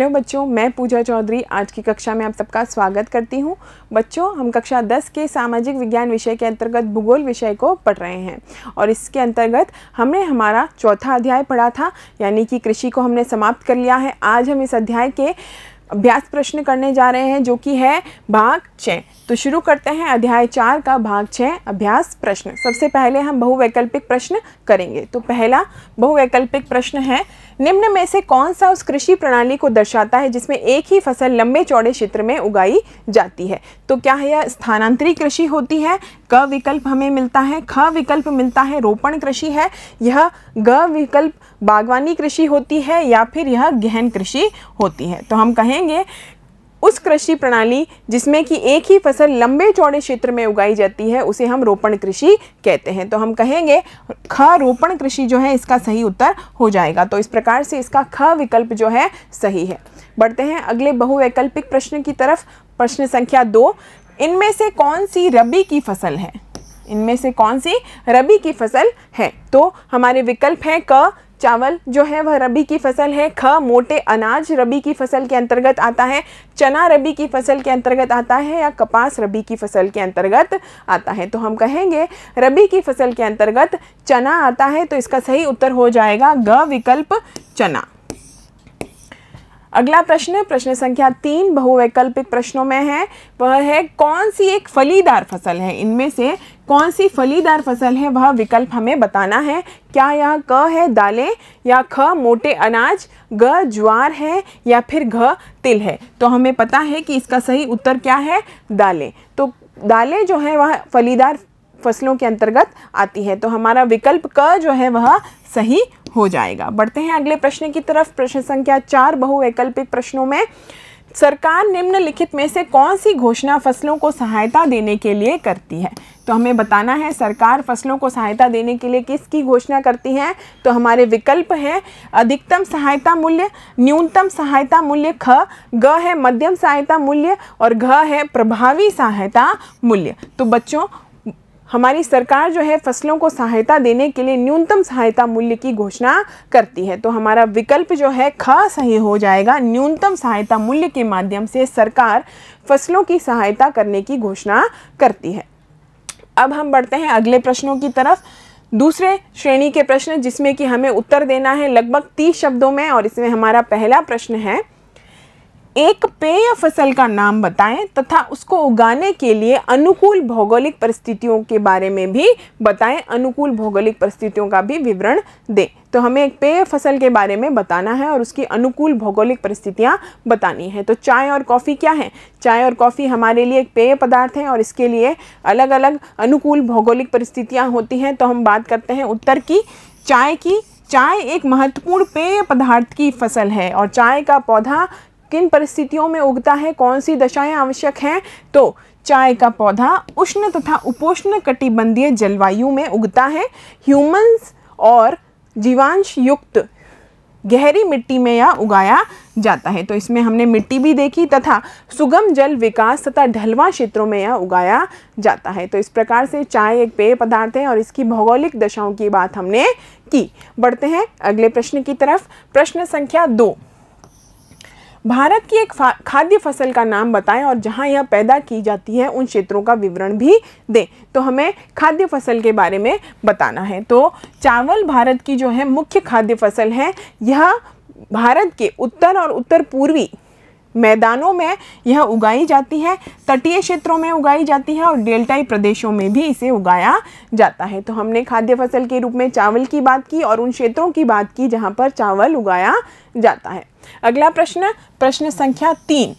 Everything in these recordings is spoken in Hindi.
हेलो बच्चों मैं पूजा चौधरी आज की कक्षा में आप सबका स्वागत करती हूं बच्चों हम कक्षा 10 के सामाजिक विज्ञान विषय के अंतर्गत भूगोल विषय को पढ़ रहे हैं और इसके अंतर्गत हमने हमारा चौथा अध्याय पढ़ा था यानी कि कृषि को हमने समाप्त कर लिया है आज हम इस अध्याय के अभ्यास प्रश्न करने जा रहे हैं जो कि है भाग छः तो शुरू करते हैं अध्याय चार का भाग छः अभ्यास प्रश्न सबसे पहले हम बहुवैकल्पिक प्रश्न करेंगे तो पहला बहुवैकल्पिक प्रश्न है निम्न में से कौन सा उस कृषि प्रणाली को दर्शाता है जिसमें एक ही फसल लंबे चौड़े क्षेत्र में उगाई जाती है तो क्या है यह स्थानांतरी कृषि होती है क विकल्प हमें मिलता है ख विकल्प मिलता है रोपण कृषि है यह ग विकल्प बागवानी कृषि होती है या फिर यह गहन कृषि होती है तो हम कहेंगे उस कृषि प्रणाली जिसमें कि एक ही फसल लंबे चौड़े क्षेत्र में उगाई जाती है उसे हम रोपण कृषि कहते हैं तो हम कहेंगे ख रोपण कृषि जो है इसका सही उत्तर हो जाएगा तो इस प्रकार से इसका ख विकल्प जो है सही है बढ़ते हैं अगले बहुवैकल्पिक प्रश्न की तरफ प्रश्न संख्या दो इनमें से कौन सी रबी की फसल है इनमें से कौन सी रबी की फसल है तो हमारे विकल्प हैं क चावल जो है वह रबी की फसल है ख मोटे अनाज रबी की फसल के अंतर्गत आता है चना रबी की फसल के अंतर्गत आता है या कपास रबी की फसल के अंतर्गत आता है तो हम कहेंगे रबी की फसल के अंतर्गत चना आता है तो इसका सही उत्तर हो जाएगा ग विकल्प चना अगला प्रश्न प्रश्न संख्या तीन बहुवैकल्पिक प्रश्नों में है वह है कौन सी एक फलीदार फसल है इनमें से कौन सी फलीदार फसल है वह विकल्प हमें बताना है क्या यह क है दालें या ख मोटे अनाज ग ज्वार है या फिर घ तिल है तो हमें पता है कि इसका सही उत्तर क्या है दालें तो दालें जो हैं वह फलीदार फसलों के अंतर्गत आती है तो हमारा विकल्प क जो है वह सही हो जाएगा बढ़ते हैं अगले प्रश्न की तरफ प्रश्न संख्या चार बहुवैकल्पिक प्रश्नों में सरकार निम्नलिखित में से कौन सी घोषणा फसलों को सहायता देने के लिए करती है तो हमें बताना है सरकार फसलों को सहायता देने के लिए किसकी घोषणा करती है तो हमारे विकल्प हैं अधिकतम सहायता मूल्य न्यूनतम सहायता मूल्य ख ग है मध्यम सहायता मूल्य और घ है प्रभावी सहायता मूल्य तो बच्चों हमारी सरकार जो है फसलों को सहायता देने के लिए न्यूनतम सहायता मूल्य की घोषणा करती है तो हमारा विकल्प जो है ख सही हो जाएगा न्यूनतम सहायता मूल्य के माध्यम से सरकार फसलों की सहायता करने की घोषणा करती है अब हम बढ़ते हैं अगले प्रश्नों की तरफ दूसरे श्रेणी के प्रश्न जिसमें कि हमें उत्तर देना है लगभग तीस शब्दों में और इसमें हमारा पहला प्रश्न है एक पेय फसल का नाम बताएं तथा उसको उगाने के लिए अनुकूल भौगोलिक परिस्थितियों के बारे में भी बताएं अनुकूल भौगोलिक परिस्थितियों का भी विवरण दें तो हमें एक पेय फसल के बारे में बताना है और उसकी अनुकूल भौगोलिक परिस्थितियाँ बतानी है तो चाय और कॉफ़ी क्या है चाय और कॉफ़ी हमारे लिए एक पेय पदार्थ है और इसके लिए अलग अलग अनुकूल भौगोलिक परिस्थितियाँ होती हैं तो हम बात करते हैं उत्तर की चाय की चाय एक महत्वपूर्ण पेय पदार्थ की फसल है और चाय का पौधा किन परिस्थितियों में उगता है कौन सी दशाएं आवश्यक हैं तो चाय का पौधा उष्ण तथा उपोष्ण कटिबंधीय जलवायु में उगता है ह्यूमंस और जीवांश युक्त गहरी मिट्टी में यह उगाया जाता है तो इसमें हमने मिट्टी भी देखी तथा सुगम जल विकास तथा ढलवा क्षेत्रों में यह उगाया जाता है तो इस प्रकार से चाय एक पेय पदार्थ है और इसकी भौगोलिक दशाओं की बात हमने की बढ़ते हैं अगले प्रश्न की तरफ प्रश्न संख्या दो भारत की एक खाद्य फसल का नाम बताएं और जहां यह पैदा की जाती है उन क्षेत्रों का विवरण भी दें तो हमें खाद्य फसल के बारे में बताना है तो चावल भारत की जो है मुख्य खाद्य फसल है यह भारत के उत्तर और उत्तर पूर्वी मैदानों में यह उगाई जाती है तटीय क्षेत्रों में उगाई जाती है और डेल्टाई प्रदेशों में भी इसे उगाया जाता है तो हमने खाद्य फसल के रूप में चावल की बात की और उन क्षेत्रों की बात की जहाँ पर चावल उगाया जाता है अगला प्रश्न प्रश्न संख्या तीन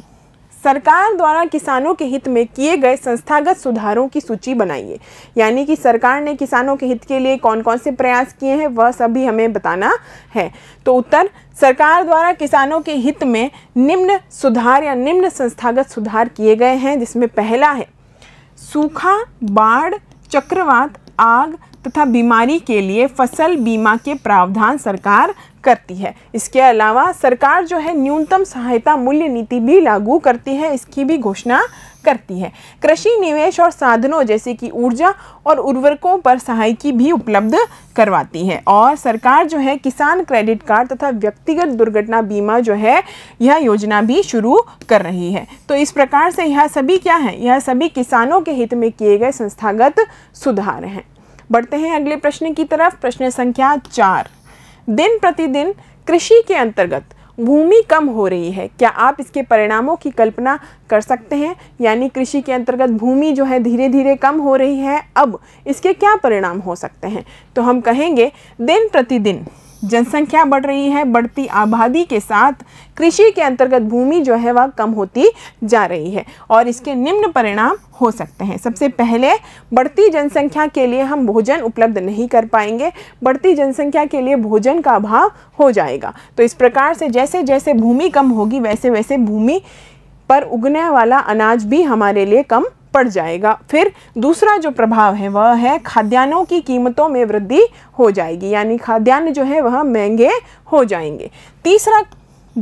सरकार द्वारा किसानों के हित में किए गए संस्थागत सुधारों की सूची बनाइए यानी कि सरकार ने किसानों के हित के लिए कौन कौन से प्रयास किए हैं वह सभी हमें बताना है तो उत्तर सरकार द्वारा किसानों के हित में निम्न सुधार या निम्न संस्थागत सुधार किए गए हैं जिसमें पहला है सूखा बाढ़ चक्रवात आग तथा बीमारी के लिए फसल बीमा के प्रावधान सरकार करती है इसके अलावा सरकार जो है न्यूनतम सहायता मूल्य नीति भी लागू करती है इसकी भी घोषणा करती है कृषि निवेश और साधनों जैसे कि ऊर्जा और उर्वरकों पर सहायकी भी उपलब्ध करवाती है और सरकार जो है किसान क्रेडिट कार्ड तथा व्यक्तिगत दुर्घटना बीमा जो है यह योजना भी शुरू कर रही है तो इस प्रकार से यह सभी क्या है यह सभी किसानों के हित में किए गए संस्थागत सुधार हैं बढ़ते हैं अगले प्रश्न की तरफ प्रश्न संख्या चार दिन प्रतिदिन कृषि के अंतर्गत भूमि कम हो रही है क्या आप इसके परिणामों की कल्पना कर सकते हैं यानी कृषि के अंतर्गत भूमि जो है धीरे धीरे कम हो रही है अब इसके क्या परिणाम हो सकते हैं तो हम कहेंगे दिन प्रतिदिन जनसंख्या बढ़ रही है बढ़ती आबादी के साथ कृषि के अंतर्गत भूमि जो है वह कम होती जा रही है और इसके निम्न परिणाम हो सकते हैं सबसे पहले बढ़ती जनसंख्या के लिए हम भोजन उपलब्ध नहीं कर पाएंगे बढ़ती जनसंख्या के लिए भोजन का अभाव हो जाएगा तो इस प्रकार से जैसे जैसे भूमि कम होगी वैसे वैसे भूमि पर उगने वाला अनाज भी हमारे लिए कम पड़ जाएगा फिर दूसरा जो प्रभाव है वह है खाद्यान्नों की कीमतों में वृद्धि हो जाएगी यानी खाद्यान्न जो है वह महंगे हो जाएंगे तीसरा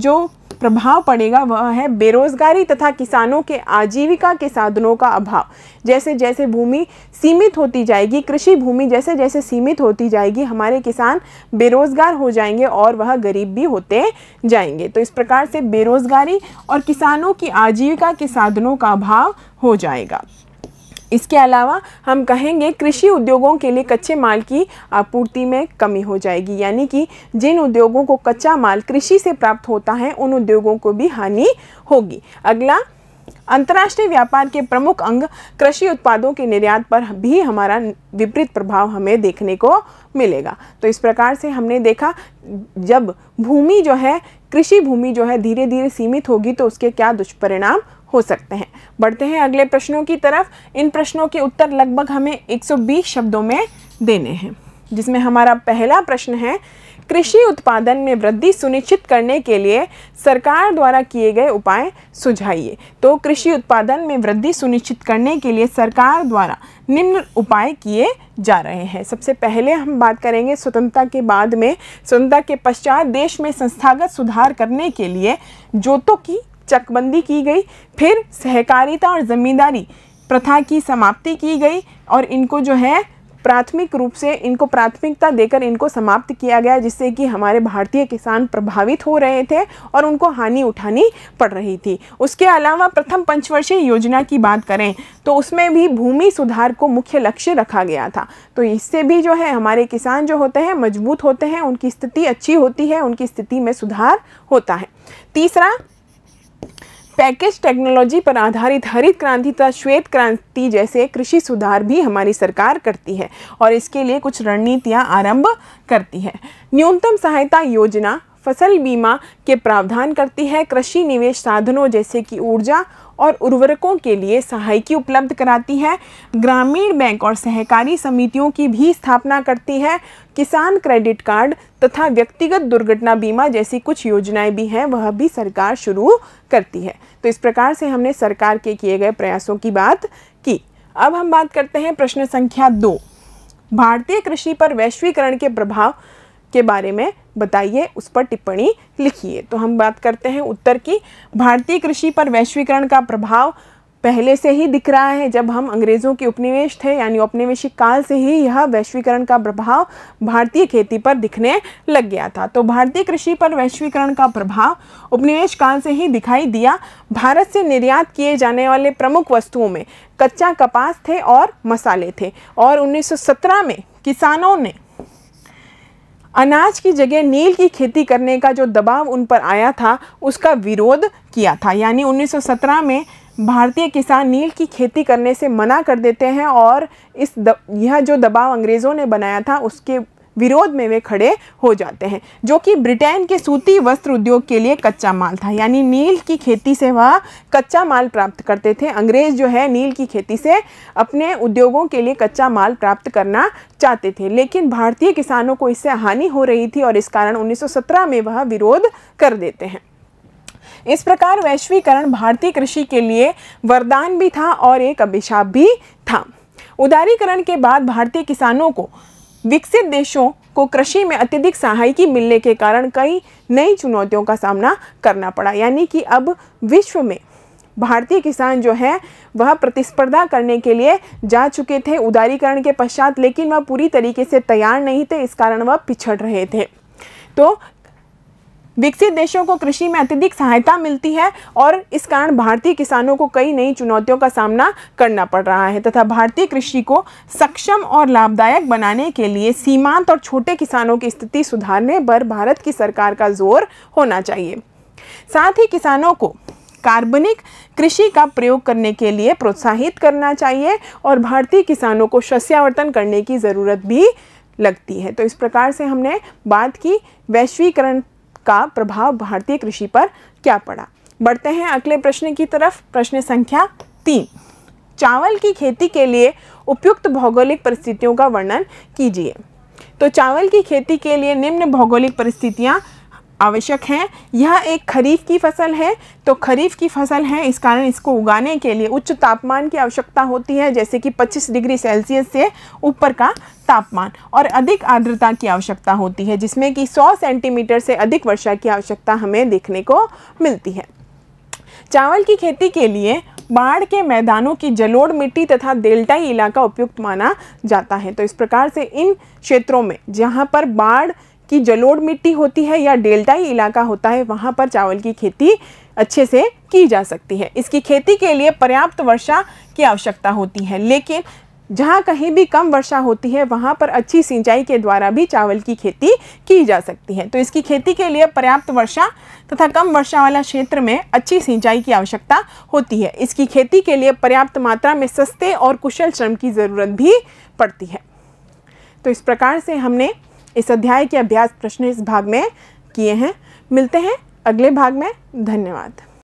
जो प्रभाव पड़ेगा वह है बेरोजगारी तथा किसानों के आजीविका के साधनों का अभाव जैसे जैसे भूमि सीमित होती जाएगी कृषि भूमि जैसे जैसे सीमित होती जाएगी हमारे किसान बेरोजगार हो जाएंगे और वह गरीब भी होते जाएंगे तो इस प्रकार से बेरोजगारी और किसानों की आजीविका के साधनों का अभाव हो जाएगा इसके अलावा हम कहेंगे कृषि उद्योगों के लिए कच्चे माल की आपूर्ति में कमी हो जाएगी यानी कि जिन उद्योगों को कच्चा माल कृषि से प्राप्त होता है उन उद्योगों को भी हानि होगी अगला अंतर्राष्ट्रीय व्यापार के प्रमुख अंग कृषि उत्पादों के निर्यात पर भी हमारा विपरीत प्रभाव हमें देखने को मिलेगा तो इस प्रकार से हमने देखा जब भूमि जो है कृषि भूमि जो है धीरे धीरे सीमित होगी तो उसके क्या दुष्परिणाम हो सकते हैं बढ़ते हैं अगले प्रश्नों की तरफ इन प्रश्नों के उत्तर लगभग हमें 120 शब्दों में देने हैं जिसमें हमारा पहला प्रश्न है कृषि उत्पादन में वृद्धि सुनिश्चित करने के लिए सरकार द्वारा किए गए उपाय सुझाइए तो कृषि उत्पादन में वृद्धि सुनिश्चित करने के लिए सरकार द्वारा निम्न उपाय किए जा रहे हैं सबसे पहले हम बात करेंगे स्वतंत्रता के बाद में स्वतंत्रता के पश्चात देश में संस्थागत सुधार करने के लिए जोतों की चकबंदी की गई फिर सहकारिता और ज़मींदारी प्रथा की समाप्ति की गई और इनको जो है प्राथमिक रूप से इनको प्राथमिकता देकर इनको समाप्त किया गया जिससे कि हमारे भारतीय किसान प्रभावित हो रहे थे और उनको हानि उठानी पड़ रही थी उसके अलावा प्रथम पंचवर्षीय योजना की बात करें तो उसमें भी भूमि सुधार को मुख्य लक्ष्य रखा गया था तो इससे भी जो है हमारे किसान जो होते हैं मजबूत होते हैं उनकी स्थिति अच्छी होती है उनकी स्थिति में सुधार होता है तीसरा पैकेज टेक्नोलॉजी पर आधारित हरित क्रांति तथा श्वेत क्रांति जैसे कृषि सुधार भी हमारी सरकार करती है और इसके लिए कुछ रणनीतियाँ आरंभ करती है न्यूनतम सहायता योजना फसल बीमा के प्रावधान करती है कृषि निवेश साधनों जैसे कि ऊर्जा और उर्वरकों के लिए सहायकी उपलब्ध कराती है ग्रामीण बैंक और सहकारी समितियों की भी स्थापना करती है किसान क्रेडिट कार्ड तथा व्यक्तिगत दुर्घटना बीमा जैसी कुछ योजनाएं भी हैं वह भी सरकार शुरू करती है तो इस प्रकार से हमने सरकार के किए गए प्रयासों की बात की अब हम बात करते हैं प्रश्न संख्या दो भारतीय कृषि पर वैश्वीकरण के प्रभाव के बारे में बताइए उस पर टिप्पणी लिखिए तो हम बात करते हैं उत्तर की भारतीय कृषि पर वैश्वीकरण का प्रभाव पहले से ही दिख रहा है जब हम अंग्रेज़ों के उपनिवेश थे यानी औपनिवेशिक काल से ही यह वैश्वीकरण का प्रभाव भारतीय खेती पर दिखने लग गया था तो भारतीय कृषि पर वैश्वीकरण का प्रभाव उपनिवेश काल से ही दिखाई दिया भारत से निर्यात किए जाने वाले प्रमुख वस्तुओं में कच्चा कपास थे और मसाले थे और 1917 में किसानों ने अनाज की जगह नील की खेती करने का जो दबाव उन पर आया था उसका विरोध किया था यानी 1917 में भारतीय किसान नील की खेती करने से मना कर देते हैं और इस द, यह जो दबाव अंग्रेज़ों ने बनाया था उसके विरोध में वे खड़े हो जाते हैं जो कि ब्रिटेन के सूती वस्त्र उद्योग के लिए कच्चा माल था यानी नील की खेती से वह कच्चा माल प्राप्त करते थे अंग्रेज जो है नील की खेती से अपने उद्योगों के लिए कच्चा माल प्राप्त करना चाहते थे लेकिन भारतीय किसानों को इससे हानि हो रही थी और इस कारण 1917 में वह विरोध कर देते हैं इस प्रकार वैश्वीकरण भारतीय कृषि के लिए वरदान भी था और एक अभिशाप भी था उदारीकरण के बाद भारतीय किसानों को विकसित देशों को कृषि में अत्यधिक सहायकी मिलने के कारण कई नई चुनौतियों का सामना करना पड़ा यानी कि अब विश्व में भारतीय किसान जो है वह प्रतिस्पर्धा करने के लिए जा चुके थे उदारीकरण के पश्चात लेकिन वह पूरी तरीके से तैयार नहीं थे इस कारण वह पिछड़ रहे थे तो विकसित देशों को कृषि में अत्यधिक सहायता मिलती है और इस कारण भारतीय किसानों को कई नई चुनौतियों का सामना करना पड़ रहा है तथा भारतीय कृषि को सक्षम और लाभदायक बनाने के लिए सीमांत और छोटे किसानों की स्थिति सुधारने पर भारत की सरकार का जोर होना चाहिए साथ ही किसानों को कार्बनिक कृषि का प्रयोग करने के लिए प्रोत्साहित करना चाहिए और भारतीय किसानों को शस्यावर्तन करने की ज़रूरत भी लगती है तो इस प्रकार से हमने बात की वैश्वीकरण का प्रभाव भारतीय कृषि पर क्या पड़ा बढ़ते हैं अगले प्रश्न की तरफ प्रश्न संख्या तीन चावल की खेती के लिए उपयुक्त भौगोलिक परिस्थितियों का वर्णन कीजिए तो चावल की खेती के लिए निम्न भौगोलिक परिस्थितियाँ आवश्यक हैं यह एक खरीफ की फसल है तो खरीफ की फसल है इस कारण इसको उगाने के लिए उच्च तापमान की आवश्यकता होती है जैसे कि 25 डिग्री सेल्सियस से ऊपर का तापमान और अधिक आर्द्रता की आवश्यकता होती है जिसमें कि 100 सेंटीमीटर से अधिक वर्षा की आवश्यकता हमें देखने को मिलती है चावल की खेती के लिए बाढ़ के मैदानों की जलोढ़ मिट्टी तथा डेल्टाई इलाका उपयुक्त माना जाता है तो इस प्रकार से इन क्षेत्रों में जहाँ पर बाढ़ की जलोड़ मिट्टी होती है या डेल्टाई इलाका होता है वहाँ पर चावल की खेती अच्छे से की जा सकती है इसकी खेती के लिए पर्याप्त वर्षा की आवश्यकता होती है लेकिन जहाँ कहीं भी कम वर्षा होती है वहाँ पर अच्छी सिंचाई के द्वारा भी चावल की खेती की जा सकती है तो इसकी खेती के लिए पर्याप्त वर्षा तथा कम वर्षा वाला क्षेत्र में अच्छी सिंचाई की आवश्यकता होती है इसकी खेती के लिए पर्याप्त मात्रा में सस्ते और कुशल श्रम की ज़रूरत भी पड़ती है तो इस प्रकार से हमने इस अध्याय के अभ्यास प्रश्न इस भाग में किए हैं मिलते हैं अगले भाग में धन्यवाद